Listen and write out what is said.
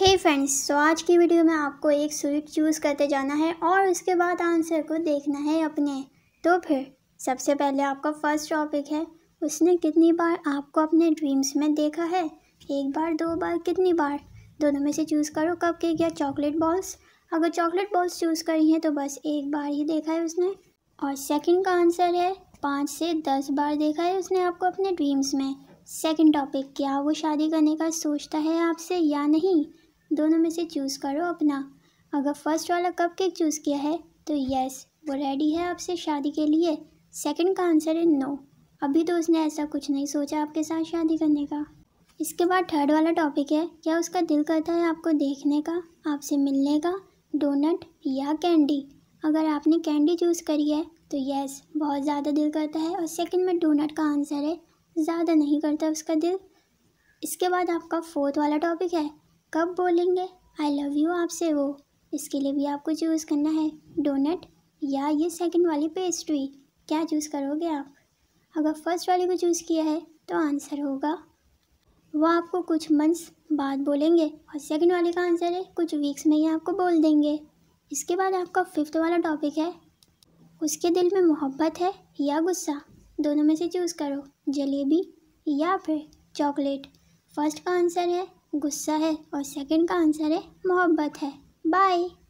हे hey friends तो आज की वीडियो में आपको एक स्वीट चूज़ करते जाना है और उसके बाद आंसर को देखना है अपने तो फिर सबसे पहले आपका फर्स्ट टॉपिक है उसने कितनी बार आपको अपने ड्रीम्स में देखा है एक बार दो बार कितनी बार दोनों में से चूज़ करो कप के या चॉकलेट बॉल्स अगर चॉकलेट बॉल्स चूज़ करी हैं तो बस एक बार ही देखा है उसने और सेकेंड का आंसर है पाँच से दस बार देखा है उसने आपको अपने ड्रीम्स में सेकेंड टॉपिक क्या वो शादी करने का सोचता है आपसे या नहीं दोनों में से चूज़ करो अपना अगर फर्स्ट वाला कप केक चूज़ किया है तो येस वो रेडी है आपसे शादी के लिए सेकंड का आंसर है नो अभी तो उसने ऐसा कुछ नहीं सोचा आपके साथ शादी करने का इसके बाद थर्ड वाला टॉपिक है क्या उसका दिल करता है आपको देखने का आपसे मिलने का डोनट या कैंडी अगर आपने कैंडी चूज़ करी है तो यस बहुत ज़्यादा दिल करता है और सेकंड में डोनट का आंसर है ज़्यादा नहीं करता उसका दिल इसके बाद आपका फोर्थ वाला टॉपिक है कब बोलेंगे आई लव यू आपसे वो इसके लिए भी आपको चूज़ करना है डोनट या ये सेकंड वाली पेस्ट्री क्या चूज़ करोगे आप अगर फर्स्ट वाली को चूज़ किया है तो आंसर होगा वो आपको कुछ मंथ्स बाद बोलेंगे और सेकंड वाले का आंसर है कुछ वीक्स में ही आपको बोल देंगे इसके बाद आपका फिफ्थ वाला टॉपिक है उसके दिल में मोहब्बत है या गुस्सा दोनों में से चूज़ करो जलेबी या फिर चॉकलेट फर्स्ट का आंसर है गुस्सा है और सेकंड का आंसर है मोहब्बत है बाय